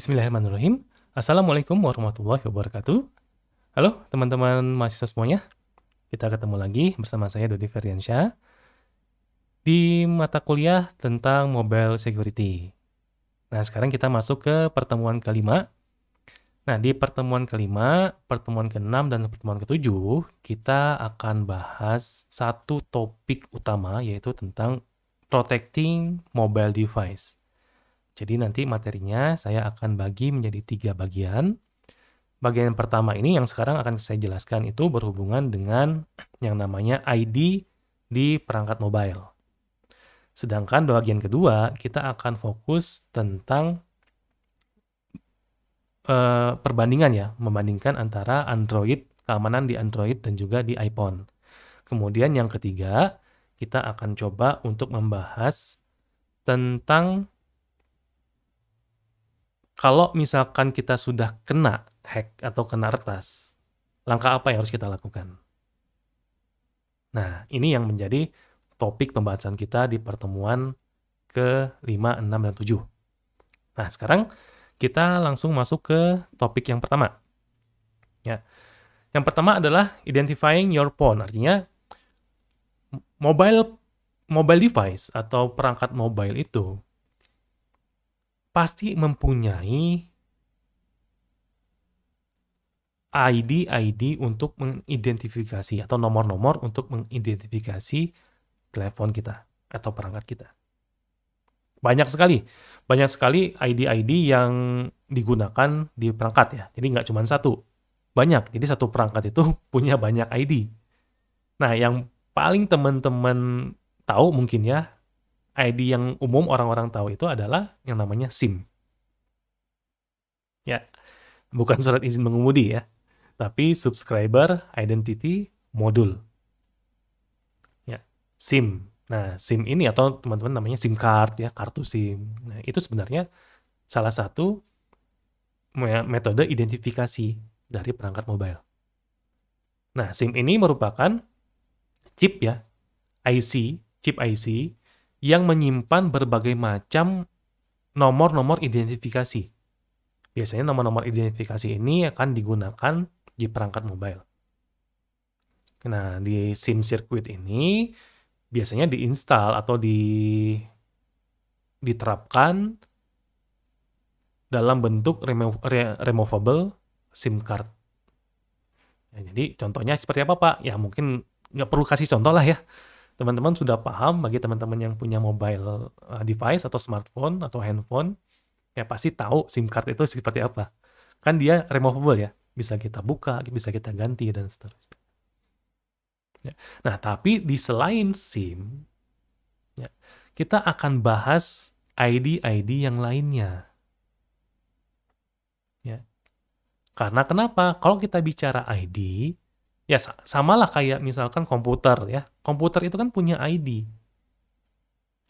Bismillahirrahmanirrahim. Assalamualaikum warahmatullahi wabarakatuh. Halo teman-teman mahasiswa semuanya. Kita ketemu lagi bersama saya Dodi Ferdiansyah di mata kuliah tentang mobile security. Nah, sekarang kita masuk ke pertemuan kelima. Nah, di pertemuan kelima, pertemuan keenam, dan pertemuan ketujuh, kita akan bahas satu topik utama, yaitu tentang protecting mobile device. Jadi nanti materinya saya akan bagi menjadi tiga bagian. Bagian pertama ini yang sekarang akan saya jelaskan itu berhubungan dengan yang namanya ID di perangkat mobile. Sedangkan bagian kedua kita akan fokus tentang uh, perbandingan ya, membandingkan antara Android, keamanan di Android dan juga di iPhone. Kemudian yang ketiga, kita akan coba untuk membahas tentang kalau misalkan kita sudah kena hack atau kena retas, langkah apa yang harus kita lakukan? Nah, ini yang menjadi topik pembahasan kita di pertemuan ke 5, 6, dan 7. Nah, sekarang kita langsung masuk ke topik yang pertama. Ya. Yang pertama adalah identifying your phone, artinya mobile mobile device atau perangkat mobile itu pasti mempunyai ID-ID untuk mengidentifikasi atau nomor-nomor untuk mengidentifikasi telepon kita atau perangkat kita. Banyak sekali, banyak sekali ID-ID yang digunakan di perangkat ya. Jadi nggak cuma satu, banyak. Jadi satu perangkat itu punya banyak ID. Nah, yang paling teman-teman tahu mungkin ya ID yang umum orang-orang tahu itu adalah yang namanya SIM. Ya, bukan surat izin mengemudi ya, tapi subscriber identity module. Ya, SIM. Nah, SIM ini atau teman-teman namanya SIM card ya, kartu SIM. Nah, itu sebenarnya salah satu metode identifikasi dari perangkat mobile. Nah, SIM ini merupakan chip ya, IC, chip IC yang menyimpan berbagai macam nomor-nomor identifikasi. Biasanya nomor-nomor identifikasi ini akan digunakan di perangkat mobile. Nah, di SIM circuit ini biasanya diinstal atau di diterapkan dalam bentuk remo, re, removable SIM card. Ya, jadi contohnya seperti apa Pak? Ya mungkin nggak perlu kasih contoh lah ya teman-teman sudah paham bagi teman-teman yang punya mobile eh, device atau smartphone atau handphone ya pasti tahu SIM card itu seperti apa. Kan dia removable ya, bisa kita buka, bisa kita ganti dan seterusnya. Ya. Nah, tapi di selain SIM ya, kita akan bahas ID-ID yang lainnya. Ya. Karena kenapa? Kalau kita bicara ID, ya samalah kayak misalkan komputer ya. Komputer itu kan punya ID.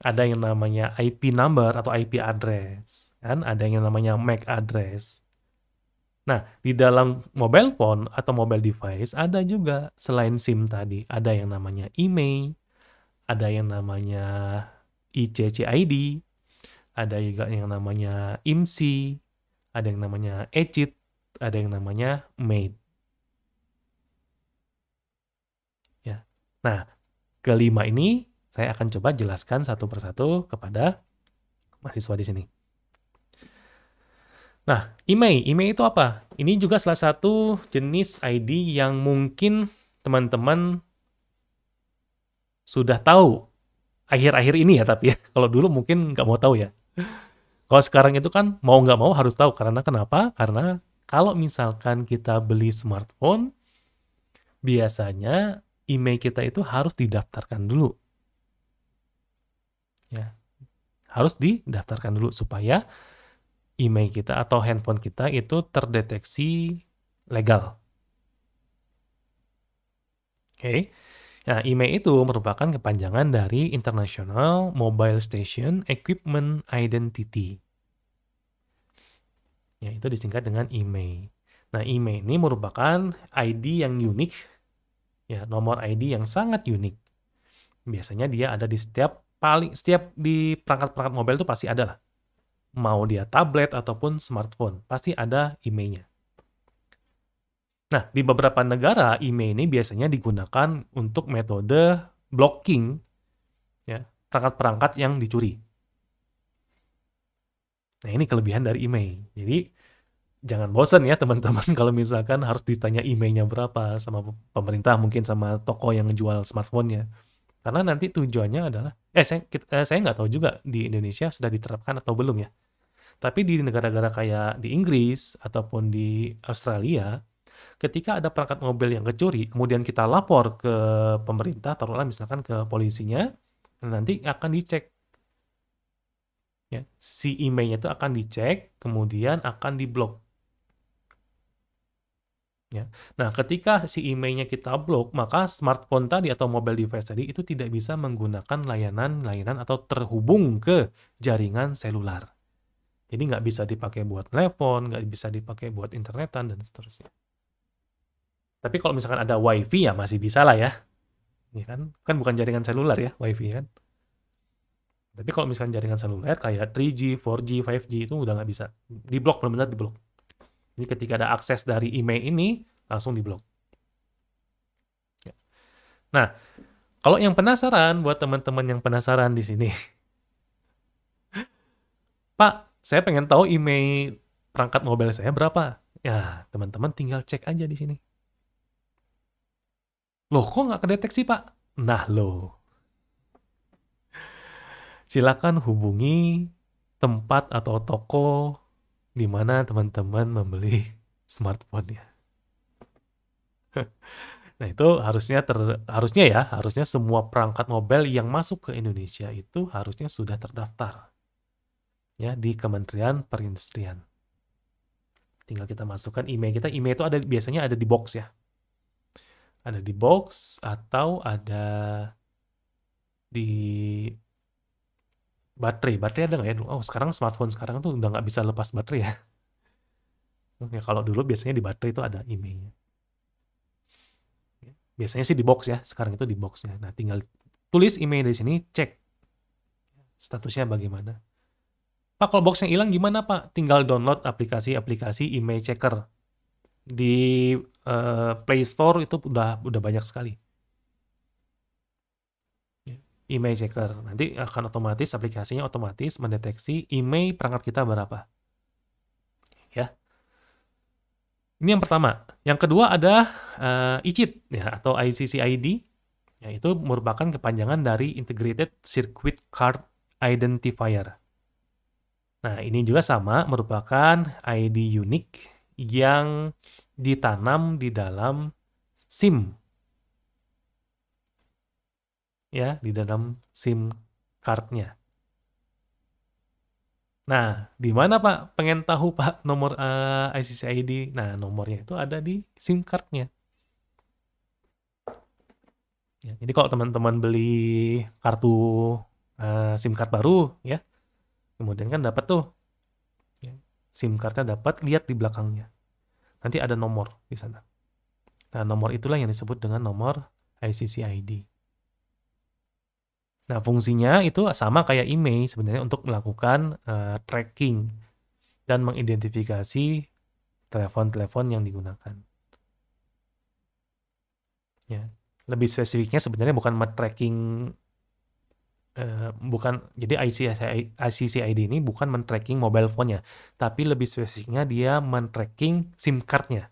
Ada yang namanya IP number atau IP address, kan? Ada yang namanya MAC address. Nah, di dalam mobile phone atau mobile device ada juga selain SIM tadi, ada yang namanya IMEI, ada yang namanya ICC ID ada juga yang namanya IMSI, ada yang namanya ECIT, ada yang namanya MAID. Nah, kelima ini saya akan coba jelaskan satu persatu kepada mahasiswa di sini. Nah, IMEI, IMEI itu apa? Ini juga salah satu jenis ID yang mungkin teman-teman sudah tahu akhir-akhir ini ya tapi ya, Kalau dulu mungkin nggak mau tahu ya. Kalau sekarang itu kan mau nggak mau harus tahu karena kenapa? Karena kalau misalkan kita beli smartphone, biasanya email kita itu harus didaftarkan dulu. Ya. Harus didaftarkan dulu supaya email kita atau handphone kita itu terdeteksi legal. Oke. Okay. Nah, IMEI itu merupakan kepanjangan dari International Mobile Station Equipment Identity. Ya, itu disingkat dengan IMEI. Nah, IMEI ini merupakan ID yang unik ya nomor ID yang sangat unik. Biasanya dia ada di setiap paling setiap di perangkat-perangkat mobile itu pasti ada lah. Mau dia tablet ataupun smartphone, pasti ada IMEI-nya. Nah, di beberapa negara IMEI ini biasanya digunakan untuk metode blocking ya, perangkat-perangkat yang dicuri. Nah, ini kelebihan dari IMEI. Jadi, jangan bosen ya teman-teman kalau misalkan harus ditanya emailnya berapa sama pemerintah mungkin sama toko yang jual smartphone-nya karena nanti tujuannya adalah eh saya eh, saya nggak tahu juga di Indonesia sudah diterapkan atau belum ya tapi di negara-negara kayak di Inggris ataupun di Australia ketika ada perangkat mobil yang kecuri kemudian kita lapor ke pemerintah taruhlah misalkan ke polisinya nanti akan dicek ya si emailnya itu akan dicek kemudian akan diblok Ya. Nah, ketika si emailnya kita blok, maka smartphone tadi atau mobile device tadi itu tidak bisa menggunakan layanan-layanan atau terhubung ke jaringan seluler Jadi nggak bisa dipakai buat telepon, nggak bisa dipakai buat internetan, dan seterusnya. Tapi kalau misalkan ada wifi ya masih bisa lah ya. Ini iya kan, kan bukan jaringan seluler ya, wifi kan. Tapi kalau misalkan jaringan seluler kayak 3G, 4G, 5G itu udah nggak bisa. Diblok, benar-benar diblok. Jadi ketika ada akses dari email ini, langsung diblok. Ya. Nah, kalau yang penasaran, buat teman-teman yang penasaran di sini, Pak, saya pengen tahu email perangkat mobile saya berapa. Ya, teman-teman tinggal cek aja di sini. Loh, kok nggak kedeteksi, Pak? Nah, loh. Silakan hubungi tempat atau toko di mana teman-teman membeli smartphone ya. nah itu harusnya ter, harusnya ya harusnya semua perangkat mobile yang masuk ke Indonesia itu harusnya sudah terdaftar ya di Kementerian Perindustrian. Tinggal kita masukkan email kita. Email itu ada biasanya ada di box ya. Ada di box atau ada di baterai baterai ada nggak ya oh sekarang smartphone sekarang tuh udah nggak bisa lepas baterai ya ya kalau dulu biasanya di baterai itu ada emailnya biasanya sih di box ya sekarang itu di boxnya. nah tinggal tulis email di sini cek statusnya bagaimana pak kalau boxnya hilang gimana pak tinggal download aplikasi-aplikasi email checker di uh, Play Store itu udah udah banyak sekali email checker. Nanti akan otomatis aplikasinya otomatis mendeteksi email perangkat kita berapa. Ya. Ini yang pertama. Yang kedua ada uh, eh, ICIT ya atau ICC ID yaitu merupakan kepanjangan dari Integrated Circuit Card Identifier. Nah, ini juga sama merupakan ID unik yang ditanam di dalam SIM ya di dalam SIM cardnya. Nah, di mana Pak? Pengen tahu Pak nomor uh, eh, ICC ID? Nah, nomornya itu ada di SIM cardnya. Ya, jadi kalau teman-teman beli kartu uh, SIM card baru, ya, kemudian kan dapat tuh ya, SIM cardnya dapat lihat di belakangnya. Nanti ada nomor di sana. Nah, nomor itulah yang disebut dengan nomor ICC ID. Nah, fungsinya itu sama kayak IMEI sebenarnya untuk melakukan uh, tracking dan mengidentifikasi telepon-telepon yang digunakan. Ya. Lebih spesifiknya sebenarnya bukan men-tracking uh, bukan jadi ICC ID ini bukan men-tracking mobile phone-nya, tapi lebih spesifiknya dia men-tracking SIM card-nya.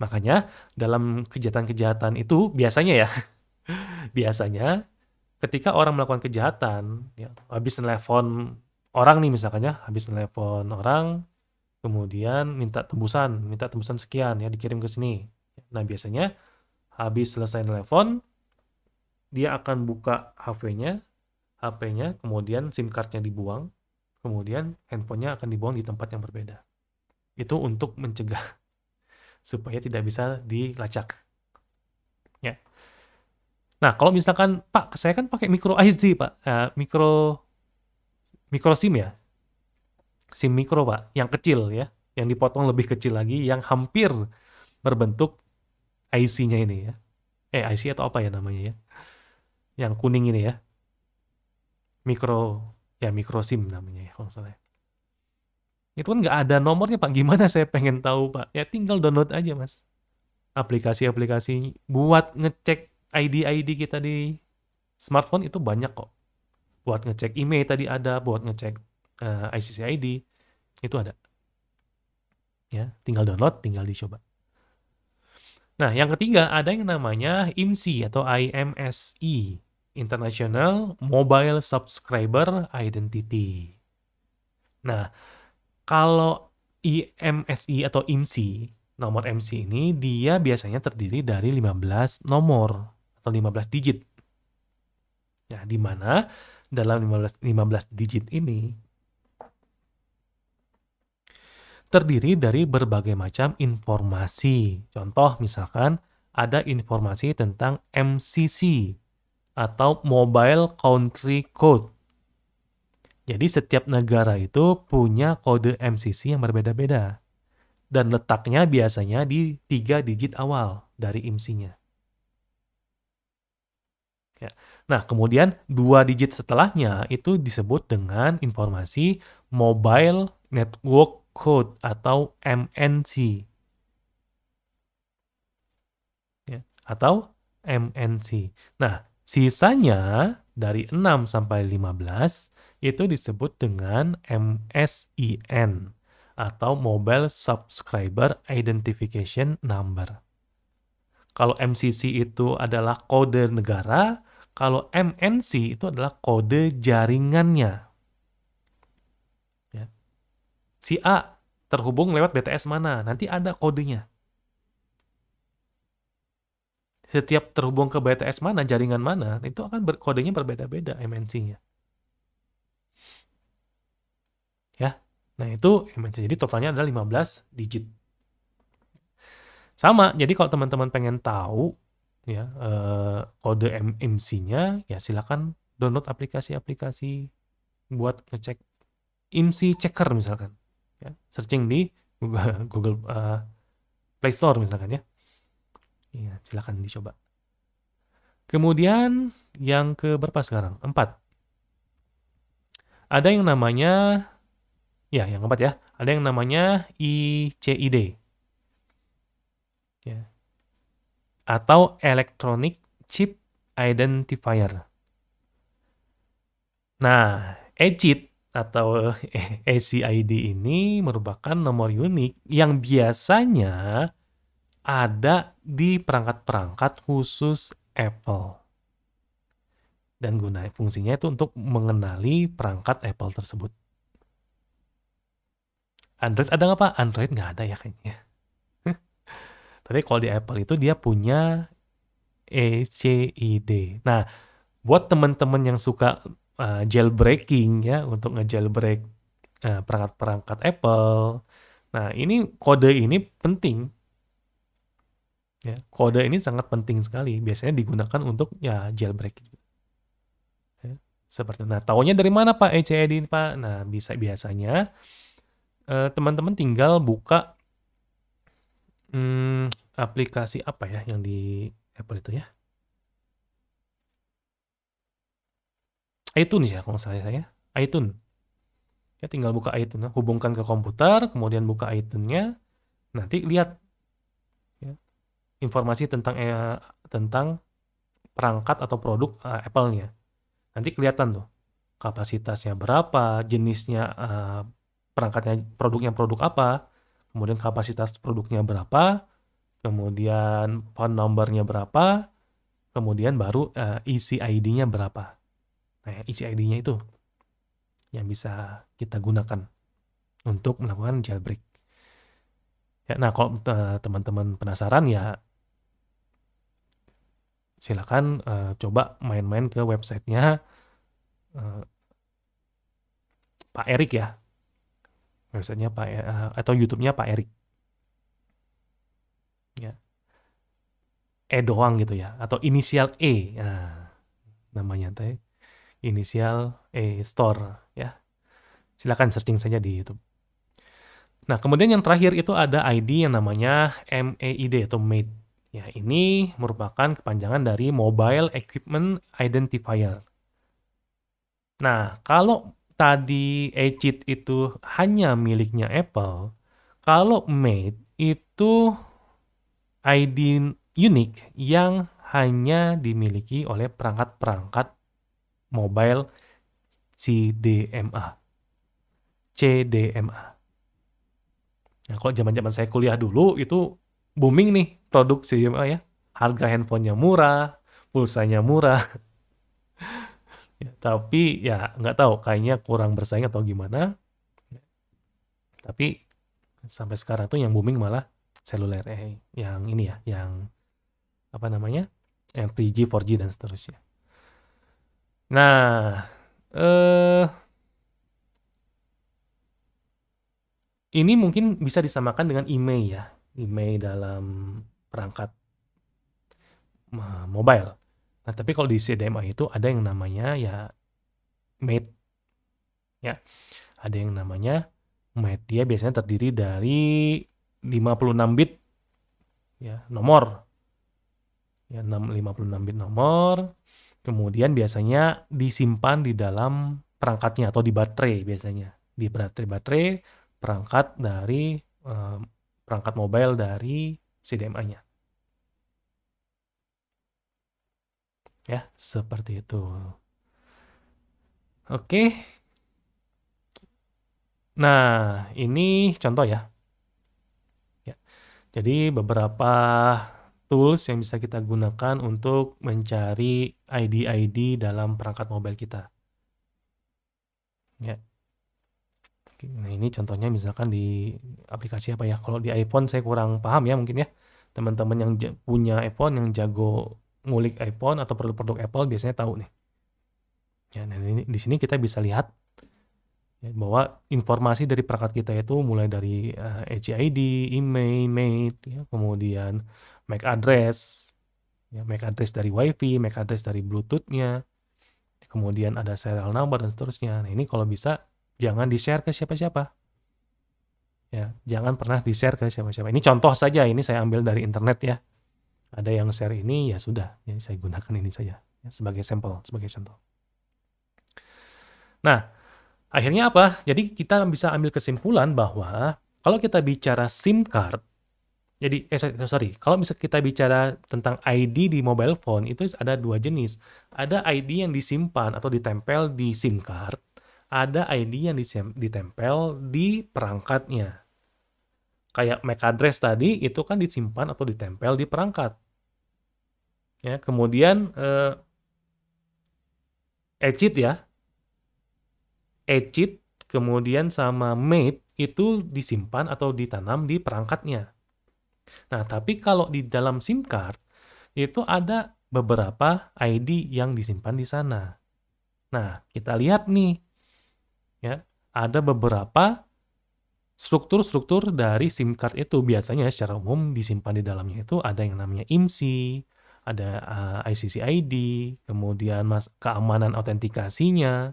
Makanya dalam kejahatan-kejahatan itu biasanya ya biasanya ketika orang melakukan kejahatan, ya, habis nelfon orang nih misalkan ya, habis nelfon orang, kemudian minta tembusan, minta tembusan sekian ya dikirim ke sini. Nah biasanya habis selesai nelfon, dia akan buka HP-nya, HP-nya, kemudian SIM card-nya dibuang, kemudian handphonenya akan dibuang di tempat yang berbeda. Itu untuk mencegah supaya tidak bisa dilacak. Ya. Nah, kalau misalkan Pak, saya kan pakai micro SD, Pak. Uh, micro micro SIM ya. SIM micro, Pak, yang kecil ya, yang dipotong lebih kecil lagi yang hampir berbentuk IC-nya ini ya. Eh, IC atau apa ya namanya ya? Yang kuning ini ya. Micro ya micro SIM namanya ya, kalau salah. Ya. Itu kan nggak ada nomornya, Pak. Gimana saya pengen tahu, Pak? Ya tinggal download aja, Mas. Aplikasi-aplikasi buat ngecek ID-ID kita di smartphone itu banyak kok. Buat ngecek email tadi ada, buat ngecek uh, eh, ICC ID itu ada. Ya, tinggal download, tinggal dicoba. Nah, yang ketiga ada yang namanya IMSI atau IMSI, International Mobile Subscriber Identity. Nah, kalau IMSI atau IMSI nomor MC ini dia biasanya terdiri dari 15 nomor atau 15 digit. Nah, di mana dalam 15, 15 digit ini terdiri dari berbagai macam informasi. Contoh misalkan ada informasi tentang MCC atau Mobile Country Code. Jadi setiap negara itu punya kode MCC yang berbeda-beda. Dan letaknya biasanya di tiga digit awal dari IMSI-nya. Ya. Nah, kemudian dua digit setelahnya itu disebut dengan informasi Mobile Network Code atau MNC. Ya, atau MNC. Nah, sisanya dari 6 sampai 15 itu disebut dengan MSIN atau Mobile Subscriber Identification Number. Kalau MCC itu adalah kode negara, kalau MNC itu adalah kode jaringannya. Ya. Si A terhubung lewat BTS mana, nanti ada kodenya. Setiap terhubung ke BTS mana, jaringan mana, itu akan kodenya berbeda-beda MNC-nya. Ya, Nah, itu MNC. Jadi totalnya adalah 15 digit. Sama, jadi kalau teman-teman pengen tahu ya uh, kode mmc nya ya silakan download aplikasi-aplikasi buat ngecek IMSI checker misalkan ya searching di Google, Google uh, Play Store misalkan ya. ya silakan dicoba kemudian yang ke berapa sekarang empat ada yang namanya ya yang keempat ya ada yang namanya ICID ya atau Electronic Chip Identifier. Nah, ECID atau ACID ini merupakan nomor unik yang biasanya ada di perangkat-perangkat khusus Apple. Dan guna fungsinya itu untuk mengenali perangkat Apple tersebut. Android ada nggak pak? Android nggak ada ya kayaknya. Tapi kalau di Apple itu dia punya ECID. Nah, buat teman-teman yang suka uh, jailbreaking ya untuk ngejailbreak perangkat eh, perangkat-perangkat Apple. Nah, ini kode ini penting. Ya, kode ini sangat penting sekali. Biasanya digunakan untuk ya jailbreaking. Ya, seperti nah, tahunya dari mana Pak ECID Pak? Nah, bisa biasanya eh, teman-teman uh, teman -teman tinggal buka Hmm, aplikasi apa ya yang di Apple itu ya? iTunes ya kalau salah saya. iTunes. Ya tinggal buka iTunes, ya. hubungkan ke komputer, kemudian buka itunes Nanti lihat ya, informasi tentang eh, tentang perangkat atau produk eh, Apple-nya. Nanti kelihatan tuh kapasitasnya berapa, jenisnya eh, perangkatnya produknya produk apa, kemudian kapasitas produknya berapa, kemudian phone numbernya berapa, kemudian baru uh, isi ID-nya berapa. Nah, isi ID-nya itu yang bisa kita gunakan untuk melakukan jailbreak. Ya, nah, kalau eh, teman-teman uh, penasaran ya silakan uh, coba main-main ke websitenya uh, Pak Erik ya websitenya Pak e, eh, atau YouTube-nya Pak Erik ya E doang gitu ya atau inisial E nah, namanya teh inisial E store ya silakan searching saja di YouTube nah kemudian yang terakhir itu ada ID yang namanya MAID e atau made ya ini merupakan kepanjangan dari Mobile Equipment Identifier nah kalau tadi Ecit itu hanya miliknya Apple, kalau Mate itu ID unik yang hanya dimiliki oleh perangkat-perangkat mobile CDMA. CDMA. Nah, kok zaman-zaman saya kuliah dulu itu booming nih produk CDMA ya. Harga handphonenya murah, pulsanya murah. Ya, tapi ya nggak tahu, kayaknya kurang bersaing atau gimana. tapi sampai sekarang tuh yang booming malah seluler, eh, yang ini ya, yang apa namanya, yang 3G, 4G dan seterusnya. Nah, eh, ini mungkin bisa disamakan dengan IMEI ya, IMEI dalam perangkat mobile. Nah, tapi kalau di CDMA itu ada yang namanya ya mate. Ya. Ada yang namanya mate. Dia biasanya terdiri dari 56 bit ya, nomor. Ya, 56 bit nomor. Kemudian biasanya disimpan di dalam perangkatnya atau di baterai biasanya. Di baterai-baterai perangkat dari um, perangkat mobile dari CDMA-nya. Ya, seperti itu. Oke. Nah, ini contoh ya. ya. Jadi beberapa tools yang bisa kita gunakan untuk mencari ID-ID dalam perangkat mobile kita. Ya. Nah, ini contohnya misalkan di aplikasi apa ya? Kalau di iPhone saya kurang paham ya mungkin ya. Teman-teman yang punya iPhone yang jago ngulik iPhone atau produk-produk Apple biasanya tahu nih. Ya, nah ini di sini kita bisa lihat ya, bahwa informasi dari perangkat kita itu mulai dari uh, eh, HID, email, mail, ya, kemudian MAC address, ya, MAC address dari WiFi, MAC address dari Bluetoothnya, nya kemudian ada serial number dan seterusnya. Nah ini kalau bisa jangan di-share ke siapa-siapa. Ya, jangan pernah di-share ke siapa-siapa. Ini contoh saja, ini saya ambil dari internet ya ada yang share ini ya sudah ya saya gunakan ini saja ya, sebagai sampel sebagai contoh nah akhirnya apa jadi kita bisa ambil kesimpulan bahwa kalau kita bicara SIM card jadi eh, sorry kalau bisa kita bicara tentang ID di mobile phone itu ada dua jenis ada ID yang disimpan atau ditempel di SIM card ada ID yang ditempel di perangkatnya kayak MAC address tadi itu kan disimpan atau ditempel di perangkat. Ya, kemudian eh, exit ya. Exit kemudian sama mate itu disimpan atau ditanam di perangkatnya. Nah, tapi kalau di dalam SIM card itu ada beberapa ID yang disimpan di sana. Nah, kita lihat nih. Ya, ada beberapa Struktur-struktur dari SIM card itu biasanya secara umum disimpan di dalamnya itu ada yang namanya IMSI, ada uh, eh, ICC ID, kemudian mas keamanan autentikasinya,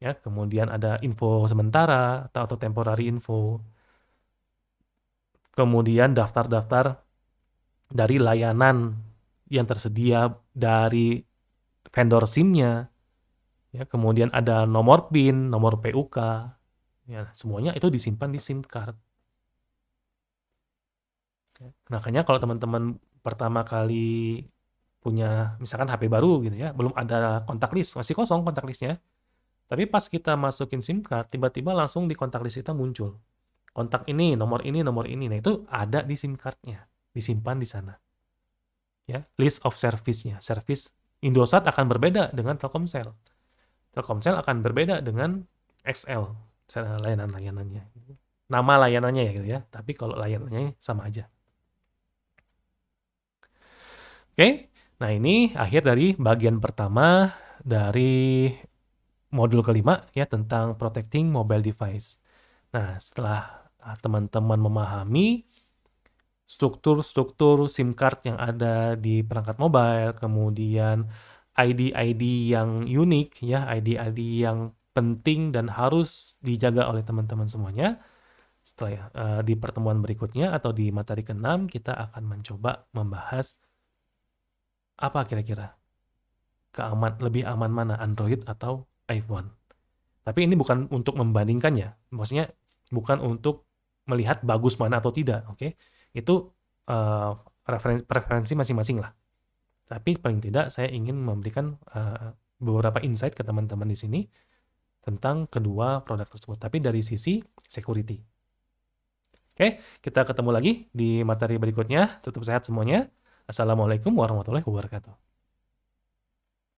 ya, kemudian ada info sementara atau, atau temporary info. Kemudian daftar-daftar dari layanan yang tersedia dari vendor SIM-nya. Ya, kemudian ada nomor PIN, nomor PUK, ya semuanya itu disimpan di SIM card. Ya, makanya kalau teman-teman pertama kali punya misalkan HP baru gitu ya, belum ada kontak list, masih kosong kontak listnya. Tapi pas kita masukin SIM card, tiba-tiba langsung di kontak list kita muncul. Kontak ini, nomor ini, nomor ini. Nah, itu ada di SIM cardnya, disimpan di sana. Ya, list of service-nya. Service Indosat akan berbeda dengan Telkomsel. Telkomsel akan berbeda dengan XL misalnya layanan-layanannya nama layanannya ya gitu ya tapi kalau layanannya sama aja oke nah ini akhir dari bagian pertama dari modul kelima ya tentang protecting mobile device nah setelah ah, teman-teman memahami struktur-struktur SIM card yang ada di perangkat mobile kemudian ID-ID yang unik ya ID-ID yang penting dan harus dijaga oleh teman-teman semuanya. Setelah uh, di pertemuan berikutnya atau di materi ke-6 kita akan mencoba membahas apa kira-kira keaman lebih aman mana Android atau iPhone. Tapi ini bukan untuk membandingkannya, ya. Maksudnya bukan untuk melihat bagus mana atau tidak, oke? Okay? Itu uh, referensi, preferensi masing-masing lah. Tapi paling tidak saya ingin memberikan uh, beberapa insight ke teman-teman di sini tentang kedua produk tersebut, tapi dari sisi security. Oke, kita ketemu lagi di materi berikutnya. Tetap sehat semuanya. Assalamualaikum warahmatullahi wabarakatuh.